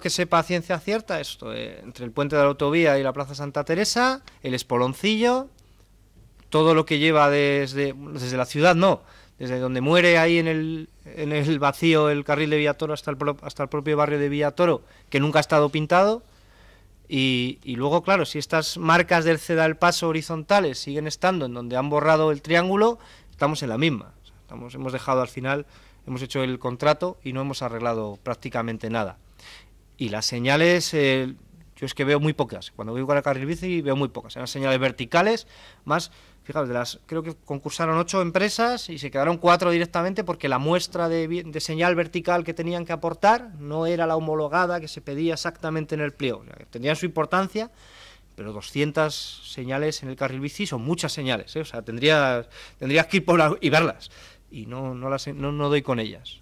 que sepa ciencia cierta, esto, eh, entre el puente de la autovía y la Plaza Santa Teresa, el Espoloncillo, todo lo que lleva desde, desde la ciudad, no, desde donde muere ahí en el, vacío el carril de Villatoro hasta el, hasta el propio barrio de Villatoro, que nunca ha estado pintado. Y, luego, claro, si estas marcas del Ceda el Paso horizontales siguen estando en donde han borrado el triángulo, estamos en la misma. Estamos, hemos dejado al final, hemos hecho el contrato y no hemos arreglado prácticamente nada. Y las señales, eh, yo es que veo muy pocas. Cuando voy con el carril bici veo muy pocas. Eran señales verticales, más, fíjate, de las, creo que concursaron ocho empresas y se quedaron cuatro directamente porque la muestra de, señal vertical que tenían que aportar no era la homologada que se pedía exactamente en el pliego. tenían su importancia pero 200 señales en el carril bici son muchas señales, ¿eh? o sea, tendrías, tendrías que ir por y verlas, y no, no, las, no doy con ellas.